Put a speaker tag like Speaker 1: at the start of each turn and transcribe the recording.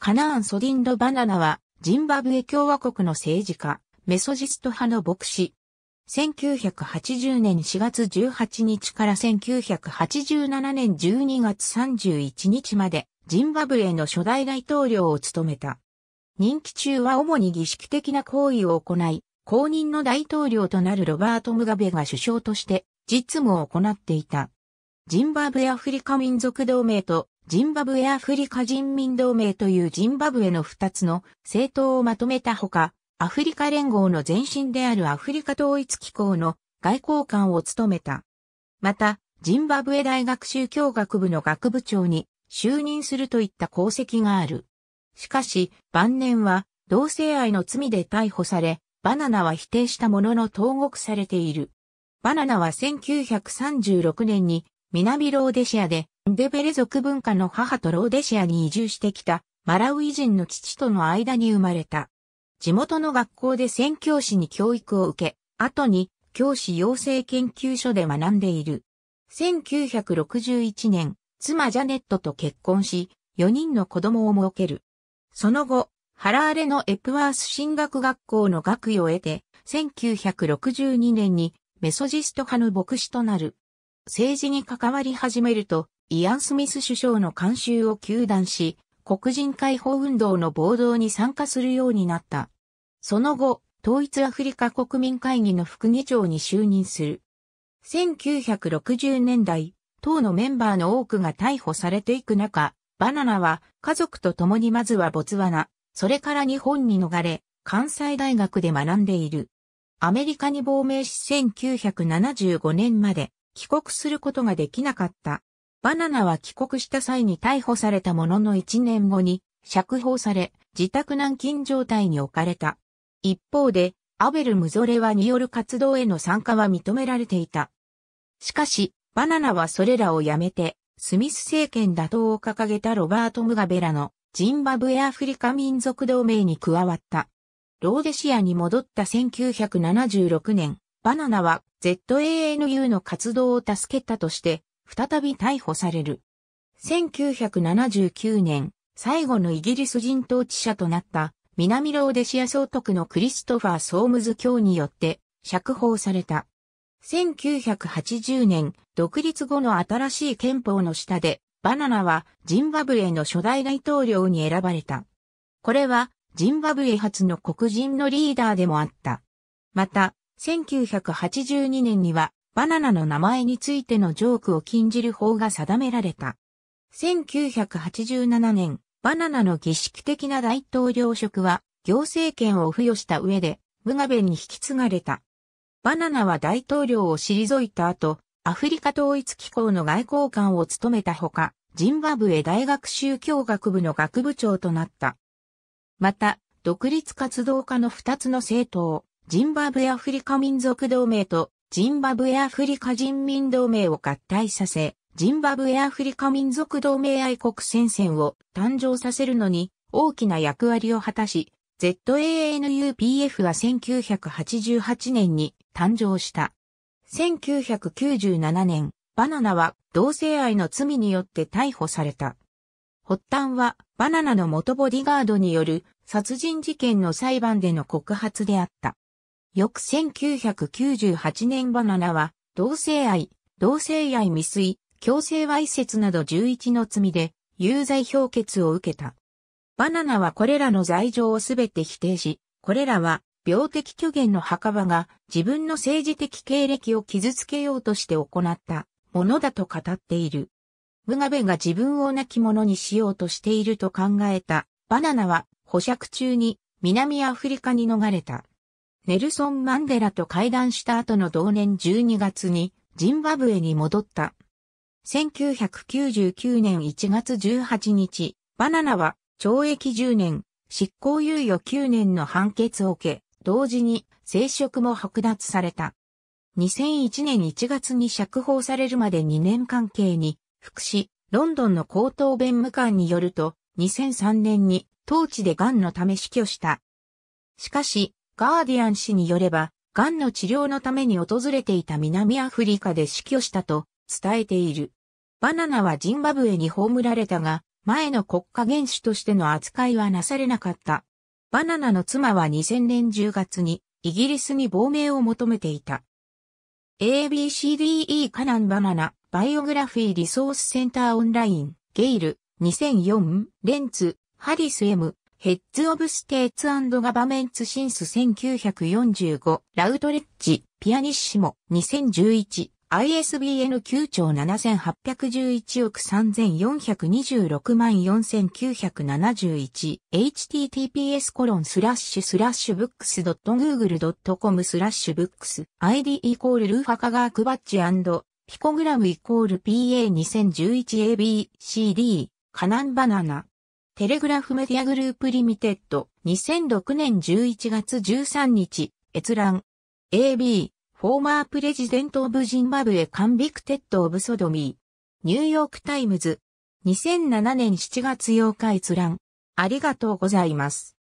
Speaker 1: カナーン・ソディンド・バナナは、ジンバブエ共和国の政治家、メソジスト派の牧師。1980年4月18日から1987年12月31日まで、ジンバブエの初代大統領を務めた。任期中は主に儀式的な行為を行い、公認の大統領となるロバート・ムガベが首相として実務を行っていた。ジンバブエアフリカ民族同盟とジンバブエアフリカ人民同盟というジンバブエの2つの政党をまとめたほか、アフリカ連合の前身であるアフリカ統一機構の外交官を務めた。また、ジンバブエ大学宗教学部の学部長に就任するといった功績がある。しかし、晩年は同性愛の罪で逮捕され、バナナは否定したものの投獄されている。バナナは1936年に南ローデシアでデベレ族文化の母とローデシアに移住してきたマラウイ人の父との間に生まれた。地元の学校で宣教師に教育を受け、後に教師養成研究所で学んでいる。1961年、妻ジャネットと結婚し、4人の子供を設ける。その後、ハラーレのエプワース進学学校の学位を得て、1962年にメソジスト派の牧師となる。政治に関わり始めると、イアン・スミス首相の監修を求断し、黒人解放運動の暴動に参加するようになった。その後、統一アフリカ国民会議の副議長に就任する。1960年代、党のメンバーの多くが逮捕されていく中、バナナは家族と共にまずはボツワナ、それから日本に逃れ、関西大学で学んでいる。アメリカに亡命し1975年まで帰国することができなかった。バナナは帰国した際に逮捕されたものの1年後に釈放され、自宅軟禁状態に置かれた。一方で、アベル・ムゾレワによる活動への参加は認められていた。しかし、バナナはそれらをやめて、スミス政権打倒を掲げたロバート・ムガベラのジンバブエアフリカ民族同盟に加わった。ローデシアに戻った1976年、バナナは ZANU の活動を助けたとして再び逮捕される。1979年、最後のイギリス人統治者となった南ローデシア総督のクリストファー・ソームズ教によって釈放された。1980年、独立後の新しい憲法の下で、バナナはジンバブエの初代大統領に選ばれた。これは、ジンバブエ初の黒人のリーダーでもあった。また、1982年には、バナナの名前についてのジョークを禁じる法が定められた。1987年、バナナの儀式的な大統領職は、行政権を付与した上で、ムガベに引き継がれた。バナナは大統領を退いた後、アフリカ統一機構の外交官を務めたほか、ジンバブエ大学宗教学部の学部長となった。また、独立活動家の二つの政党、ジンバブエアフリカ民族同盟とジンバブエアフリカ人民同盟を合体させ、ジンバブエアフリカ民族同盟愛国戦線を誕生させるのに大きな役割を果たし、ZANUPF は1988年に誕生した。1997年、バナナは同性愛の罪によって逮捕された。発端はバナナの元ボディガードによる殺人事件の裁判での告発であった。翌1998年バナナは、同性愛、同性愛未遂、強制わいせつなど11の罪で、有罪評決を受けた。バナナはこれらの罪状をすべて否定し、これらは、病的虚言の墓場が自分の政治的経歴を傷つけようとして行ったものだと語っている。ムガベが自分を亡き者にしようとしていると考えたバナナは保釈中に南アフリカに逃れた。ネルソン・マンデラと会談した後の同年12月にジンバブエに戻った。1999年1月18日、バナナは懲役10年、執行猶予9年の判決を受け、同時に生殖も剥奪された。2001年1月に釈放されるまで2年関係に福祉、ロンドンの高等弁務官によると、2003年に当地で癌のため死去した。しかし、ガーディアン氏によれば、癌の治療のために訪れていた南アフリカで死去したと伝えている。バナナはジンバブエに葬られたが、前の国家元首としての扱いはなされなかった。バナナの妻は2000年10月にイギリスに亡命を求めていた。ABCDE カナンバナナ、バイオグラフィーリソースセンターオンライン、ゲイル、2004、レンツ、ハリス M、ヘッズ・オブ・ステーツ・アンド・ガバメンツ・シンス1945、ラウトレッジ、ピアニッシモ、2011、ISBN 9兆7811億3426万4971 https コロンスラッシュスラッシュブックス .google.com スラッシュブックス id イコールルーファカガークバッジピコグラムイコール PA2011ABCD カナンバナナテレグラフメディアグループリミテッド、2006年11月13日、閲覧。AB、フォーマープレジデントオブジンバブエカンビクテッドオブソドミー。ニューヨークタイムズ、2007年7月8日閲覧。ありがとうございます。